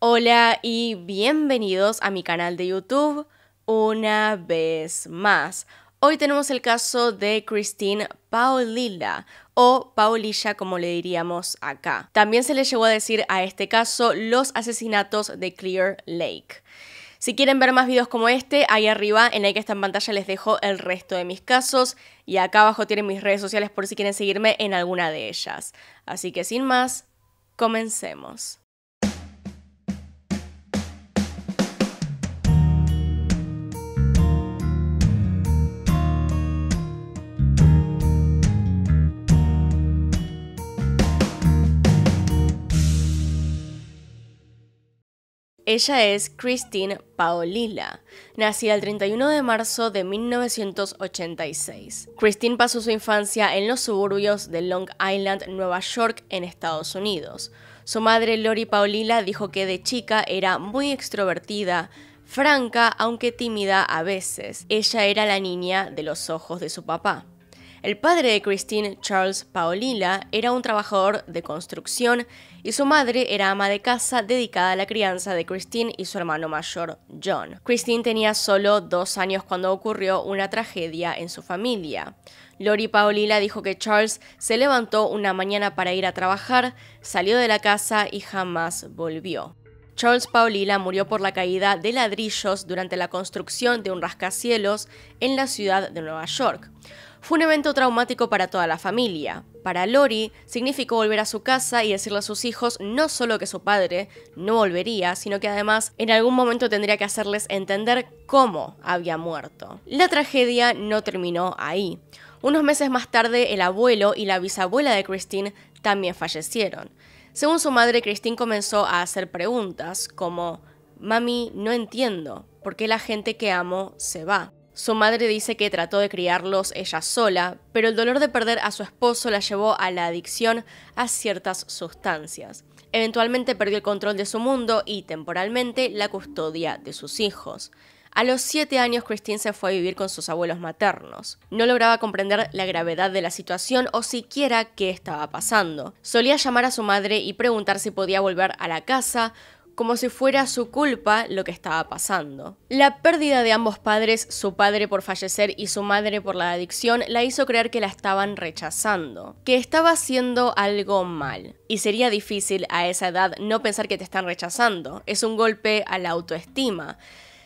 Hola y bienvenidos a mi canal de YouTube una vez más. Hoy tenemos el caso de Christine Paulilla o Paulilla como le diríamos acá. También se le llegó a decir a este caso los asesinatos de Clear Lake. Si quieren ver más videos como este, ahí arriba en la que está en pantalla les dejo el resto de mis casos y acá abajo tienen mis redes sociales por si quieren seguirme en alguna de ellas. Así que sin más, comencemos. Ella es Christine Paolilla, nacida el 31 de marzo de 1986. Christine pasó su infancia en los suburbios de Long Island, Nueva York, en Estados Unidos. Su madre, Lori Paulila dijo que de chica era muy extrovertida, franca, aunque tímida a veces. Ella era la niña de los ojos de su papá. El padre de Christine, Charles Paolila, era un trabajador de construcción y su madre era ama de casa dedicada a la crianza de Christine y su hermano mayor, John. Christine tenía solo dos años cuando ocurrió una tragedia en su familia. Lori Paolila dijo que Charles se levantó una mañana para ir a trabajar, salió de la casa y jamás volvió. Charles Paulila murió por la caída de ladrillos durante la construcción de un rascacielos en la ciudad de Nueva York. Fue un evento traumático para toda la familia. Para Lori significó volver a su casa y decirle a sus hijos no solo que su padre no volvería, sino que además en algún momento tendría que hacerles entender cómo había muerto. La tragedia no terminó ahí. Unos meses más tarde, el abuelo y la bisabuela de Christine también fallecieron. Según su madre, Christine comenzó a hacer preguntas como, Mami, no entiendo, ¿por qué la gente que amo se va? Su madre dice que trató de criarlos ella sola, pero el dolor de perder a su esposo la llevó a la adicción a ciertas sustancias. Eventualmente perdió el control de su mundo y, temporalmente, la custodia de sus hijos. A los 7 años, Christine se fue a vivir con sus abuelos maternos. No lograba comprender la gravedad de la situación o siquiera qué estaba pasando. Solía llamar a su madre y preguntar si podía volver a la casa, como si fuera su culpa lo que estaba pasando. La pérdida de ambos padres, su padre por fallecer y su madre por la adicción, la hizo creer que la estaban rechazando, que estaba haciendo algo mal. Y sería difícil a esa edad no pensar que te están rechazando, es un golpe a la autoestima.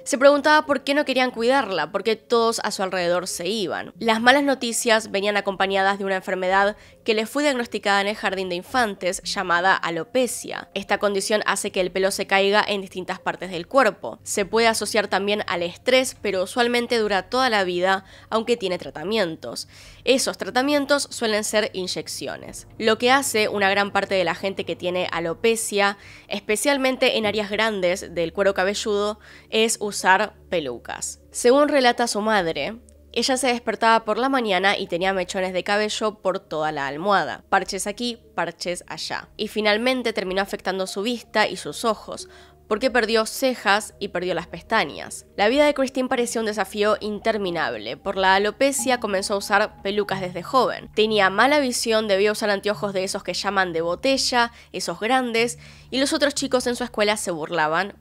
Se preguntaba por qué no querían cuidarla, por qué todos a su alrededor se iban. Las malas noticias venían acompañadas de una enfermedad que le fue diagnosticada en el jardín de infantes llamada alopecia. Esta condición hace que el pelo se caiga en distintas partes del cuerpo. Se puede asociar también al estrés, pero usualmente dura toda la vida, aunque tiene tratamientos. Esos tratamientos suelen ser inyecciones, lo que hace una gran parte de la gente que tiene alopecia, especialmente en áreas grandes del cuero cabelludo, es usar pelucas. Según relata su madre, ella se despertaba por la mañana y tenía mechones de cabello por toda la almohada, parches aquí, parches allá. Y finalmente terminó afectando su vista y sus ojos, porque perdió cejas y perdió las pestañas. La vida de Christine parecía un desafío interminable. Por la alopecia comenzó a usar pelucas desde joven. Tenía mala visión, debía usar anteojos de esos que llaman de botella, esos grandes, y los otros chicos en su escuela se burlaban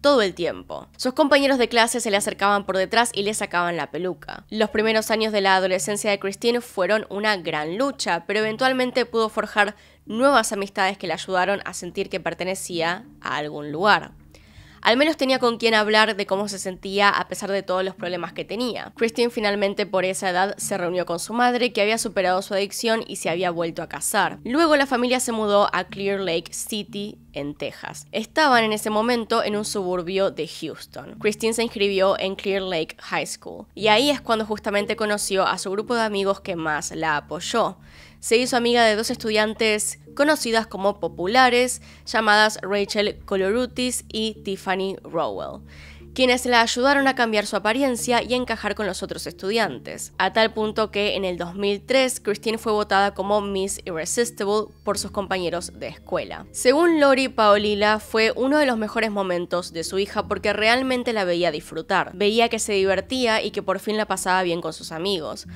todo el tiempo. Sus compañeros de clase se le acercaban por detrás y le sacaban la peluca. Los primeros años de la adolescencia de Christine fueron una gran lucha, pero eventualmente pudo forjar nuevas amistades que le ayudaron a sentir que pertenecía a algún lugar. Al menos tenía con quien hablar de cómo se sentía a pesar de todos los problemas que tenía. Christine finalmente por esa edad se reunió con su madre, que había superado su adicción y se había vuelto a casar. Luego la familia se mudó a Clear Lake City, en Texas. Estaban en ese momento en un suburbio de Houston. Christine se inscribió en Clear Lake High School y ahí es cuando justamente conoció a su grupo de amigos que más la apoyó se hizo amiga de dos estudiantes conocidas como populares, llamadas Rachel Colorutis y Tiffany Rowell quienes la ayudaron a cambiar su apariencia y encajar con los otros estudiantes, a tal punto que en el 2003 Christine fue votada como Miss Irresistible por sus compañeros de escuela. Según Lori Paolila, fue uno de los mejores momentos de su hija porque realmente la veía disfrutar, veía que se divertía y que por fin la pasaba bien con sus amigos,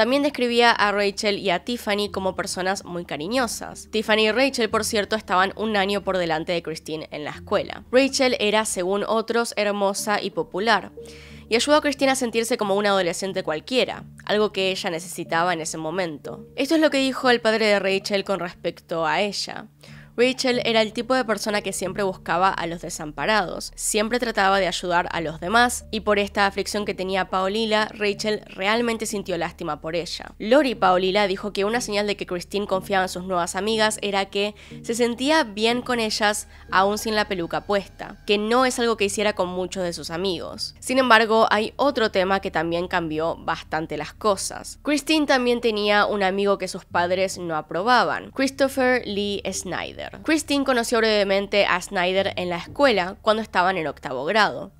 también describía a Rachel y a Tiffany como personas muy cariñosas. Tiffany y Rachel, por cierto, estaban un año por delante de Christine en la escuela. Rachel era, según otros, hermosa y popular y ayudó a Christine a sentirse como una adolescente cualquiera, algo que ella necesitaba en ese momento. Esto es lo que dijo el padre de Rachel con respecto a ella. Rachel era el tipo de persona que siempre buscaba a los desamparados, siempre trataba de ayudar a los demás, y por esta aflicción que tenía paulila Rachel realmente sintió lástima por ella. Lori paulila dijo que una señal de que Christine confiaba en sus nuevas amigas era que se sentía bien con ellas aún sin la peluca puesta, que no es algo que hiciera con muchos de sus amigos. Sin embargo, hay otro tema que también cambió bastante las cosas. Christine también tenía un amigo que sus padres no aprobaban, Christopher Lee Snyder. Christine conoció brevemente a Snyder en la escuela cuando estaban en octavo grado.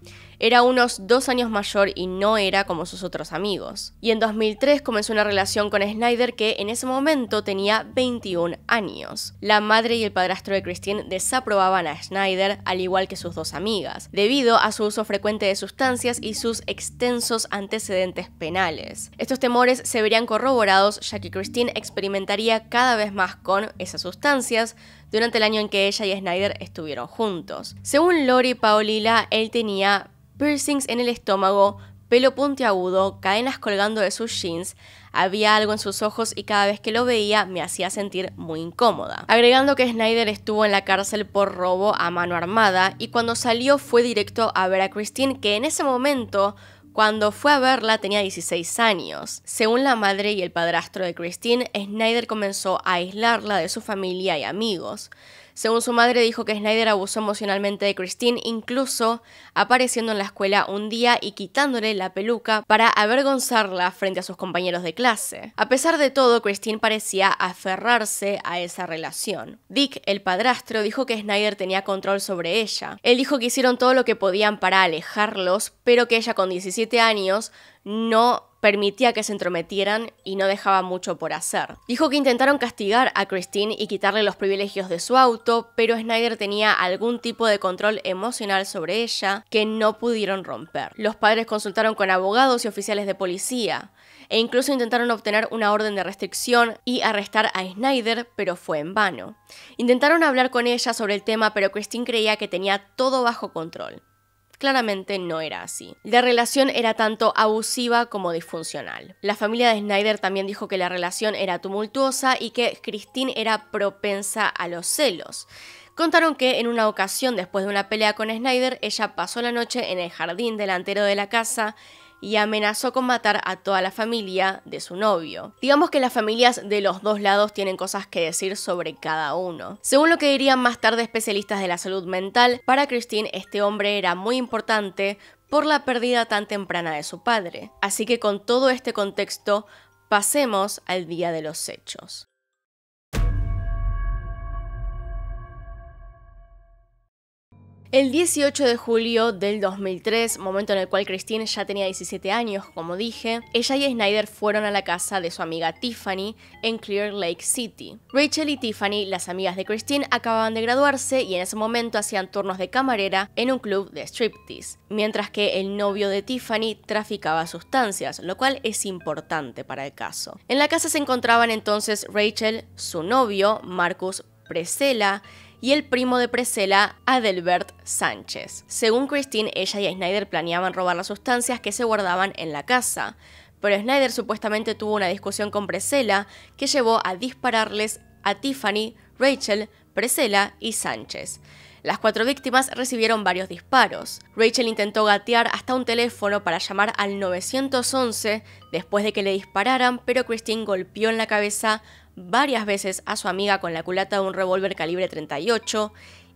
Era unos dos años mayor y no era como sus otros amigos. Y en 2003 comenzó una relación con Snyder que en ese momento tenía 21 años. La madre y el padrastro de Christine desaprobaban a Snyder, al igual que sus dos amigas, debido a su uso frecuente de sustancias y sus extensos antecedentes penales. Estos temores se verían corroborados ya que Christine experimentaría cada vez más con esas sustancias, durante el año en que ella y Snyder estuvieron juntos. Según Lori Paolila, él tenía piercings en el estómago, pelo puntiagudo, cadenas colgando de sus jeans, había algo en sus ojos y cada vez que lo veía me hacía sentir muy incómoda. Agregando que Snyder estuvo en la cárcel por robo a mano armada y cuando salió fue directo a ver a Christine que en ese momento cuando fue a verla tenía 16 años. Según la madre y el padrastro de Christine, Snyder comenzó a aislarla de su familia y amigos. Según su madre dijo que Snyder abusó emocionalmente de Christine, incluso apareciendo en la escuela un día y quitándole la peluca para avergonzarla frente a sus compañeros de clase. A pesar de todo, Christine parecía aferrarse a esa relación. Dick, el padrastro, dijo que Snyder tenía control sobre ella. Él dijo que hicieron todo lo que podían para alejarlos, pero que ella con 17 años no permitía que se entrometieran y no dejaba mucho por hacer. Dijo que intentaron castigar a Christine y quitarle los privilegios de su auto, pero Snyder tenía algún tipo de control emocional sobre ella que no pudieron romper. Los padres consultaron con abogados y oficiales de policía e incluso intentaron obtener una orden de restricción y arrestar a Snyder, pero fue en vano. Intentaron hablar con ella sobre el tema, pero Christine creía que tenía todo bajo control claramente no era así. La relación era tanto abusiva como disfuncional. La familia de Snyder también dijo que la relación era tumultuosa y que Christine era propensa a los celos. Contaron que en una ocasión después de una pelea con Snyder, ella pasó la noche en el jardín delantero de la casa, y amenazó con matar a toda la familia de su novio. Digamos que las familias de los dos lados tienen cosas que decir sobre cada uno. Según lo que dirían más tarde especialistas de la salud mental, para Christine este hombre era muy importante por la pérdida tan temprana de su padre. Así que con todo este contexto, pasemos al día de los hechos. El 18 de julio del 2003, momento en el cual Christine ya tenía 17 años, como dije, ella y Snyder fueron a la casa de su amiga Tiffany en Clear Lake City. Rachel y Tiffany, las amigas de Christine, acababan de graduarse y en ese momento hacían turnos de camarera en un club de striptease, mientras que el novio de Tiffany traficaba sustancias, lo cual es importante para el caso. En la casa se encontraban entonces Rachel, su novio, Marcus Presela, y el primo de Presela, Adelbert Sánchez. Según Christine, ella y Snyder planeaban robar las sustancias que se guardaban en la casa, pero Snyder supuestamente tuvo una discusión con Presela que llevó a dispararles a Tiffany, Rachel, Presela y Sánchez. Las cuatro víctimas recibieron varios disparos. Rachel intentó gatear hasta un teléfono para llamar al 911 después de que le dispararan, pero Christine golpeó en la cabeza varias veces a su amiga con la culata de un revólver calibre 38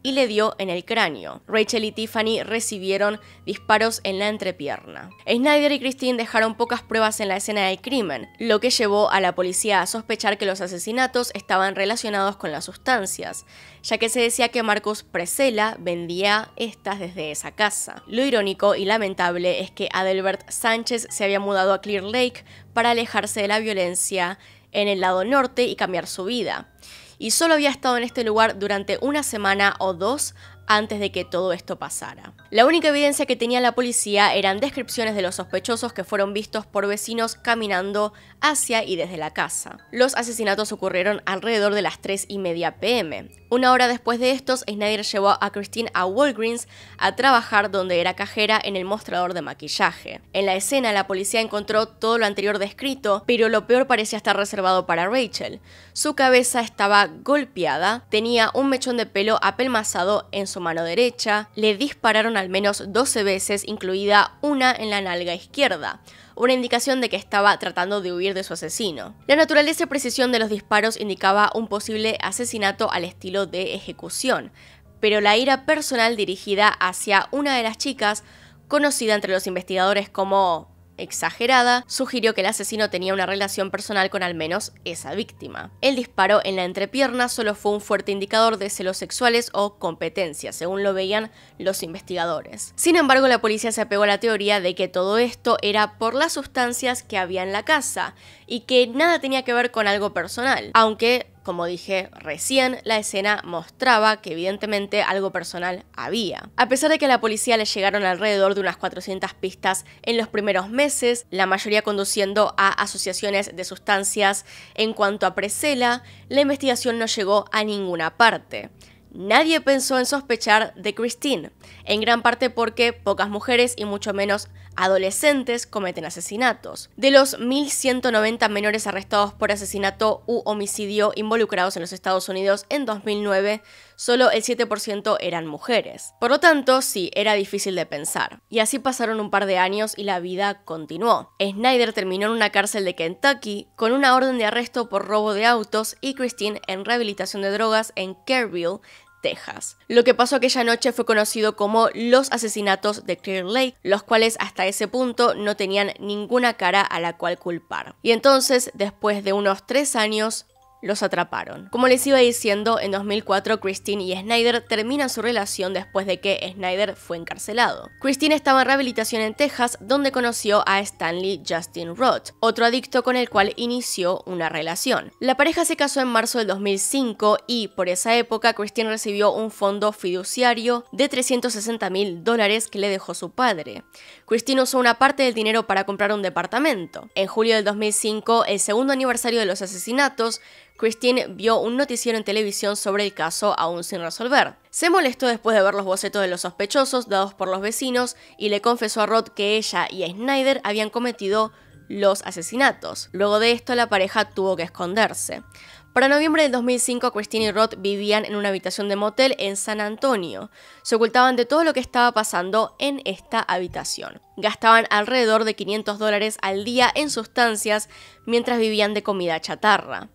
y le dio en el cráneo. Rachel y Tiffany recibieron disparos en la entrepierna. Snyder y Christine dejaron pocas pruebas en la escena del crimen, lo que llevó a la policía a sospechar que los asesinatos estaban relacionados con las sustancias, ya que se decía que Marcus Presela vendía estas desde esa casa. Lo irónico y lamentable es que Adelbert Sánchez se había mudado a Clear Lake para alejarse de la violencia en el lado norte y cambiar su vida. Y solo había estado en este lugar durante una semana o dos antes de que todo esto pasara. La única evidencia que tenía la policía eran descripciones de los sospechosos que fueron vistos por vecinos caminando hacia y desde la casa. Los asesinatos ocurrieron alrededor de las 3 y media pm, una hora después de estos, Snyder llevó a Christine a Walgreens a trabajar donde era cajera en el mostrador de maquillaje. En la escena, la policía encontró todo lo anterior descrito, pero lo peor parecía estar reservado para Rachel. Su cabeza estaba golpeada, tenía un mechón de pelo apelmazado en su mano derecha, le dispararon al menos 12 veces, incluida una en la nalga izquierda una indicación de que estaba tratando de huir de su asesino. La naturaleza y precisión de los disparos indicaba un posible asesinato al estilo de ejecución, pero la ira personal dirigida hacia una de las chicas, conocida entre los investigadores como exagerada, sugirió que el asesino tenía una relación personal con al menos esa víctima. El disparo en la entrepierna solo fue un fuerte indicador de celos sexuales o competencia, según lo veían los investigadores. Sin embargo, la policía se apegó a la teoría de que todo esto era por las sustancias que había en la casa y que nada tenía que ver con algo personal, aunque como dije recién, la escena mostraba que evidentemente algo personal había. A pesar de que a la policía le llegaron alrededor de unas 400 pistas en los primeros meses, la mayoría conduciendo a asociaciones de sustancias, en cuanto a Presela, la investigación no llegó a ninguna parte. Nadie pensó en sospechar de Christine, en gran parte porque pocas mujeres y mucho menos adolescentes cometen asesinatos. De los 1.190 menores arrestados por asesinato u homicidio involucrados en los Estados Unidos en 2009, solo el 7% eran mujeres. Por lo tanto, sí, era difícil de pensar. Y así pasaron un par de años y la vida continuó. Snyder terminó en una cárcel de Kentucky con una orden de arresto por robo de autos y Christine en rehabilitación de drogas en Kerrville, Texas. Lo que pasó aquella noche fue conocido como los asesinatos de Clear Lake, los cuales hasta ese punto no tenían ninguna cara a la cual culpar. Y entonces, después de unos tres años, los atraparon. Como les iba diciendo, en 2004 Christine y Snyder terminan su relación después de que Snyder fue encarcelado. Christine estaba en rehabilitación en Texas, donde conoció a Stanley Justin Roth, otro adicto con el cual inició una relación. La pareja se casó en marzo del 2005 y, por esa época, Christine recibió un fondo fiduciario de 360 mil dólares que le dejó su padre. Christine usó una parte del dinero para comprar un departamento. En julio del 2005, el segundo aniversario de los asesinatos, Christine vio un noticiero en televisión sobre el caso aún sin resolver. Se molestó después de ver los bocetos de los sospechosos dados por los vecinos y le confesó a Rod que ella y Snyder habían cometido los asesinatos. Luego de esto, la pareja tuvo que esconderse. Para noviembre del 2005, Christine y Roth vivían en una habitación de motel en San Antonio. Se ocultaban de todo lo que estaba pasando en esta habitación. Gastaban alrededor de 500 dólares al día en sustancias mientras vivían de comida chatarra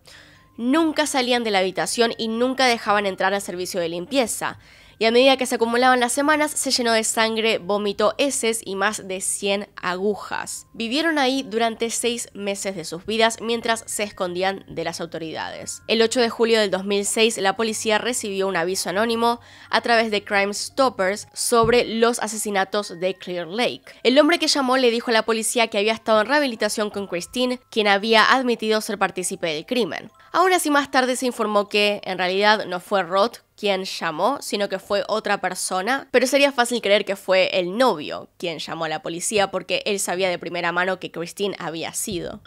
nunca salían de la habitación y nunca dejaban entrar al servicio de limpieza y a medida que se acumulaban las semanas se llenó de sangre, vómito, heces y más de 100 agujas. Vivieron ahí durante seis meses de sus vidas mientras se escondían de las autoridades. El 8 de julio del 2006 la policía recibió un aviso anónimo a través de Crime Stoppers sobre los asesinatos de Clear Lake. El hombre que llamó le dijo a la policía que había estado en rehabilitación con Christine, quien había admitido ser partícipe del crimen. Aún así más tarde se informó que en realidad no fue Roth quien llamó, sino que fue otra persona, pero sería fácil creer que fue el novio quien llamó a la policía porque él sabía de primera mano que Christine había sido.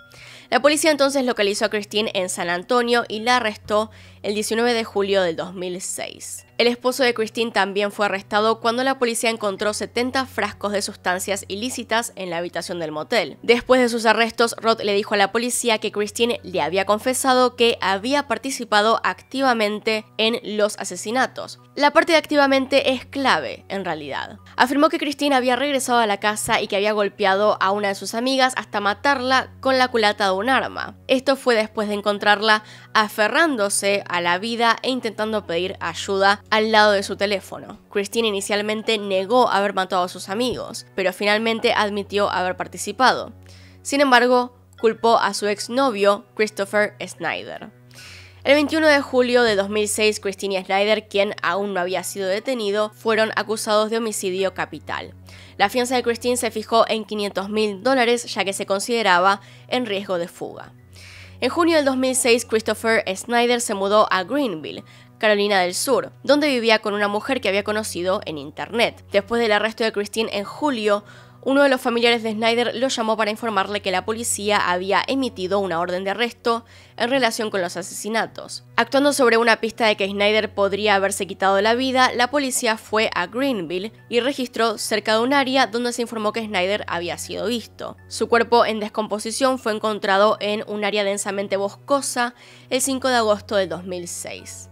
La policía entonces localizó a Christine en San Antonio y la arrestó el 19 de julio del 2006. El esposo de Christine también fue arrestado cuando la policía encontró 70 frascos de sustancias ilícitas en la habitación del motel. Después de sus arrestos, Rod le dijo a la policía que Christine le había confesado que había participado activamente en los asesinatos. La parte de activamente es clave, en realidad. Afirmó que Christine había regresado a la casa y que había golpeado a una de sus amigas hasta matarla con la culata de un arma. Esto fue después de encontrarla aferrándose a la vida e intentando pedir ayuda al lado de su teléfono. Christine inicialmente negó haber matado a sus amigos, pero finalmente admitió haber participado. Sin embargo, culpó a su exnovio, Christopher Snyder. El 21 de julio de 2006, Christine y Snyder, quien aún no había sido detenido, fueron acusados de homicidio capital. La fianza de Christine se fijó en 500 mil dólares ya que se consideraba en riesgo de fuga. En junio del 2006, Christopher Snyder se mudó a Greenville, Carolina del Sur, donde vivía con una mujer que había conocido en Internet. Después del arresto de Christine en julio, uno de los familiares de Snyder lo llamó para informarle que la policía había emitido una orden de arresto en relación con los asesinatos. Actuando sobre una pista de que Snyder podría haberse quitado la vida, la policía fue a Greenville y registró cerca de un área donde se informó que Snyder había sido visto. Su cuerpo en descomposición fue encontrado en un área densamente boscosa el 5 de agosto de 2006.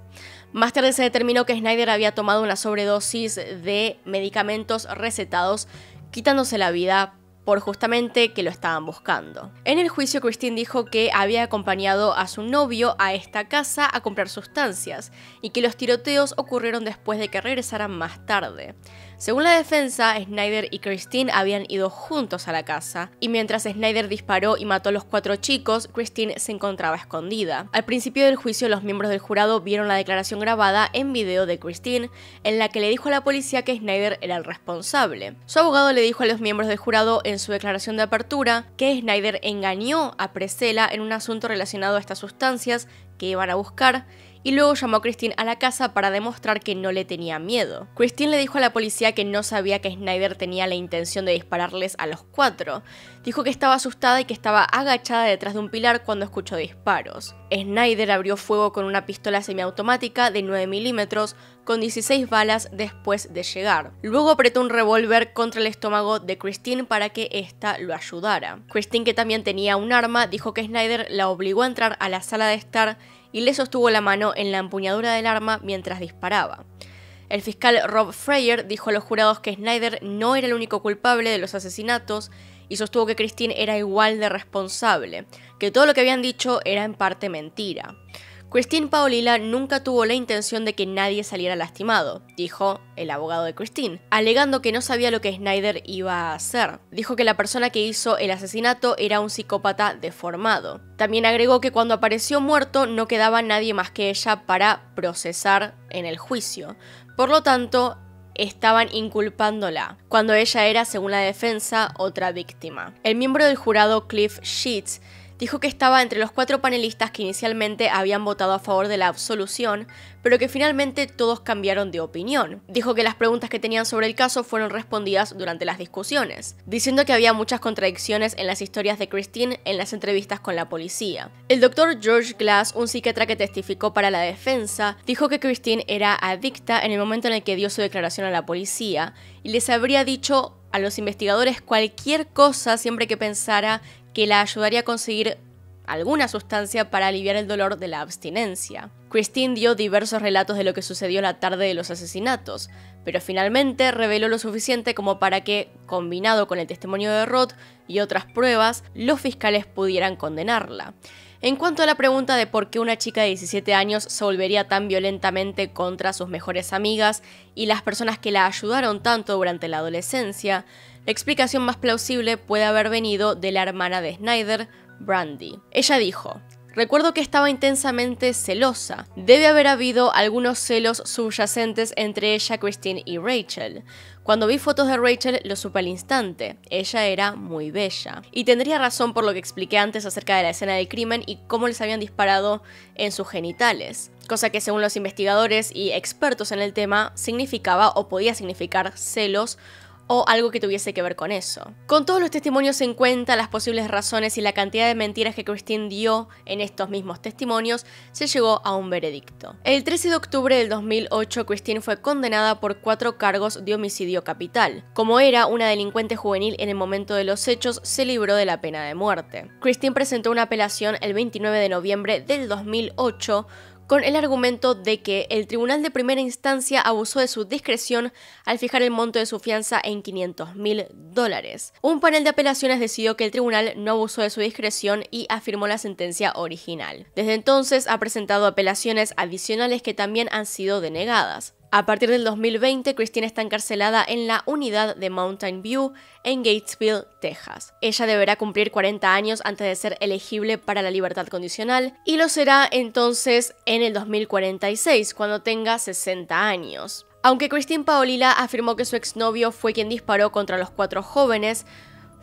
Más tarde se determinó que Snyder había tomado una sobredosis de medicamentos recetados quitándose la vida por justamente que lo estaban buscando. En el juicio, Christine dijo que había acompañado a su novio a esta casa a comprar sustancias y que los tiroteos ocurrieron después de que regresaran más tarde. Según la defensa, Snyder y Christine habían ido juntos a la casa, y mientras Snyder disparó y mató a los cuatro chicos, Christine se encontraba escondida. Al principio del juicio, los miembros del jurado vieron la declaración grabada en video de Christine, en la que le dijo a la policía que Snyder era el responsable. Su abogado le dijo a los miembros del jurado en su declaración de apertura que Snyder engañó a Presela en un asunto relacionado a estas sustancias que iban a buscar y luego llamó a Christine a la casa para demostrar que no le tenía miedo. Christine le dijo a la policía que no sabía que Snyder tenía la intención de dispararles a los cuatro. Dijo que estaba asustada y que estaba agachada detrás de un pilar cuando escuchó disparos. Snyder abrió fuego con una pistola semiautomática de 9 milímetros con 16 balas después de llegar. Luego apretó un revólver contra el estómago de Christine para que ésta lo ayudara. Christine, que también tenía un arma, dijo que Snyder la obligó a entrar a la sala de estar y le sostuvo la mano en la empuñadura del arma mientras disparaba. El fiscal Rob Freyer dijo a los jurados que Snyder no era el único culpable de los asesinatos y sostuvo que Christine era igual de responsable, que todo lo que habían dicho era en parte mentira. Christine Paolila nunca tuvo la intención de que nadie saliera lastimado, dijo el abogado de Christine, alegando que no sabía lo que Snyder iba a hacer. Dijo que la persona que hizo el asesinato era un psicópata deformado. También agregó que cuando apareció muerto no quedaba nadie más que ella para procesar en el juicio. Por lo tanto, estaban inculpándola, cuando ella era, según la defensa, otra víctima. El miembro del jurado Cliff Sheets Dijo que estaba entre los cuatro panelistas que inicialmente habían votado a favor de la absolución, pero que finalmente todos cambiaron de opinión. Dijo que las preguntas que tenían sobre el caso fueron respondidas durante las discusiones, diciendo que había muchas contradicciones en las historias de Christine en las entrevistas con la policía. El doctor George Glass, un psiquiatra que testificó para la defensa, dijo que Christine era adicta en el momento en el que dio su declaración a la policía y les habría dicho a los investigadores cualquier cosa siempre que pensara que la ayudaría a conseguir alguna sustancia para aliviar el dolor de la abstinencia. Christine dio diversos relatos de lo que sucedió la tarde de los asesinatos, pero finalmente reveló lo suficiente como para que, combinado con el testimonio de Roth y otras pruebas, los fiscales pudieran condenarla. En cuanto a la pregunta de por qué una chica de 17 años se volvería tan violentamente contra sus mejores amigas y las personas que la ayudaron tanto durante la adolescencia, la explicación más plausible puede haber venido de la hermana de Snyder, Brandy. Ella dijo, Recuerdo que estaba intensamente celosa. Debe haber habido algunos celos subyacentes entre ella, Christine y Rachel. Cuando vi fotos de Rachel lo supe al instante, ella era muy bella. Y tendría razón por lo que expliqué antes acerca de la escena del crimen y cómo les habían disparado en sus genitales, cosa que según los investigadores y expertos en el tema significaba o podía significar celos o algo que tuviese que ver con eso. Con todos los testimonios en cuenta, las posibles razones y la cantidad de mentiras que Christine dio en estos mismos testimonios, se llegó a un veredicto. El 13 de octubre del 2008, Christine fue condenada por cuatro cargos de homicidio capital. Como era una delincuente juvenil en el momento de los hechos, se libró de la pena de muerte. Christine presentó una apelación el 29 de noviembre del 2008 con el argumento de que el tribunal de primera instancia abusó de su discreción al fijar el monto de su fianza en 500 mil dólares. Un panel de apelaciones decidió que el tribunal no abusó de su discreción y afirmó la sentencia original. Desde entonces ha presentado apelaciones adicionales que también han sido denegadas. A partir del 2020, Christine está encarcelada en la unidad de Mountain View en Gatesville, Texas. Ella deberá cumplir 40 años antes de ser elegible para la libertad condicional y lo será entonces en el 2046, cuando tenga 60 años. Aunque Christine Paolila afirmó que su exnovio fue quien disparó contra los cuatro jóvenes,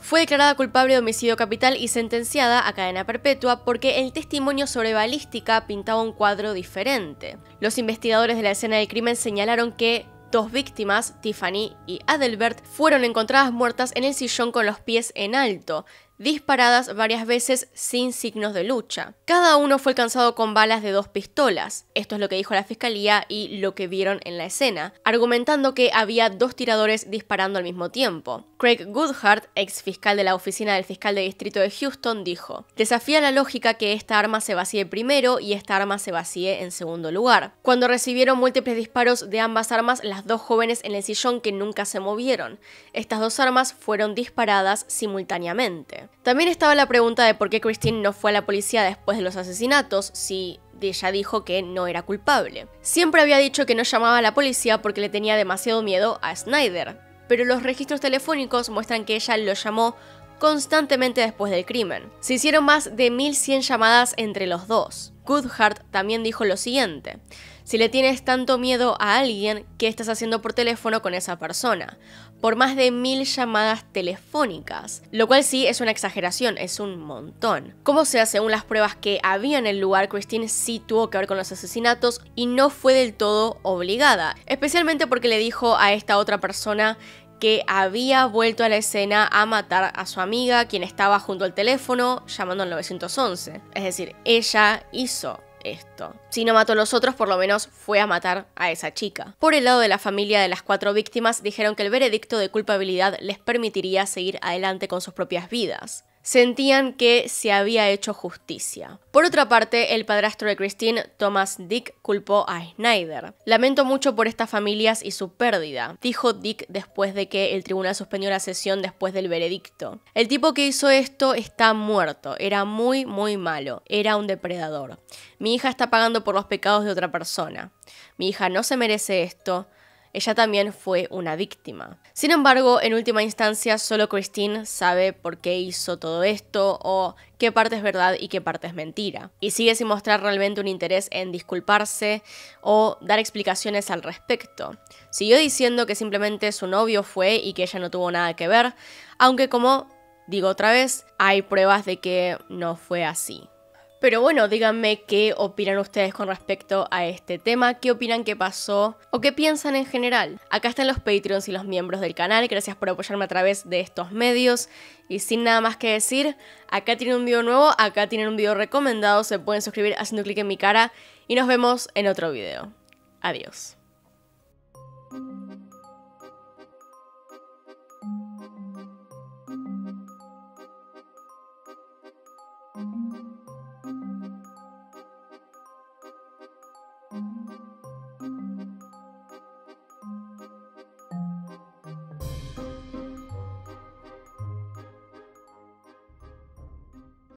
fue declarada culpable de homicidio capital y sentenciada a cadena perpetua porque el testimonio sobre balística pintaba un cuadro diferente. Los investigadores de la escena del crimen señalaron que Dos víctimas, Tiffany y Adelbert, fueron encontradas muertas en el sillón con los pies en alto, disparadas varias veces sin signos de lucha. Cada uno fue alcanzado con balas de dos pistolas. Esto es lo que dijo la fiscalía y lo que vieron en la escena, argumentando que había dos tiradores disparando al mismo tiempo. Craig Goodhart, ex fiscal de la oficina del fiscal de distrito de Houston, dijo: Desafía la lógica que esta arma se vacíe primero y esta arma se vacíe en segundo lugar. Cuando recibieron múltiples disparos de ambas armas, las dos jóvenes en el sillón que nunca se movieron. Estas dos armas fueron disparadas simultáneamente. También estaba la pregunta de por qué Christine no fue a la policía después de los asesinatos si ella dijo que no era culpable. Siempre había dicho que no llamaba a la policía porque le tenía demasiado miedo a Snyder, pero los registros telefónicos muestran que ella lo llamó constantemente después del crimen. Se hicieron más de 1100 llamadas entre los dos. Goodhart también dijo lo siguiente si le tienes tanto miedo a alguien, ¿qué estás haciendo por teléfono con esa persona? Por más de mil llamadas telefónicas, lo cual sí es una exageración, es un montón. Como sea, según las pruebas que había en el lugar, Christine sí tuvo que ver con los asesinatos y no fue del todo obligada, especialmente porque le dijo a esta otra persona que había vuelto a la escena a matar a su amiga, quien estaba junto al teléfono llamando al 911. Es decir, ella hizo esto. Si no mató a los otros, por lo menos fue a matar a esa chica. Por el lado de la familia de las cuatro víctimas, dijeron que el veredicto de culpabilidad les permitiría seguir adelante con sus propias vidas sentían que se había hecho justicia. Por otra parte, el padrastro de Christine, Thomas Dick, culpó a Snyder. Lamento mucho por estas familias y su pérdida, dijo Dick después de que el tribunal suspendió la sesión después del veredicto. El tipo que hizo esto está muerto, era muy, muy malo, era un depredador. Mi hija está pagando por los pecados de otra persona. Mi hija no se merece esto, ella también fue una víctima. Sin embargo, en última instancia, solo Christine sabe por qué hizo todo esto o qué parte es verdad y qué parte es mentira. Y sigue sin mostrar realmente un interés en disculparse o dar explicaciones al respecto. Siguió diciendo que simplemente su novio fue y que ella no tuvo nada que ver, aunque como digo otra vez, hay pruebas de que no fue así. Pero bueno, díganme qué opinan ustedes con respecto a este tema, qué opinan que pasó o qué piensan en general. Acá están los Patreons y los miembros del canal, gracias por apoyarme a través de estos medios. Y sin nada más que decir, acá tienen un video nuevo, acá tienen un video recomendado, se pueden suscribir haciendo clic en mi cara y nos vemos en otro video. Adiós.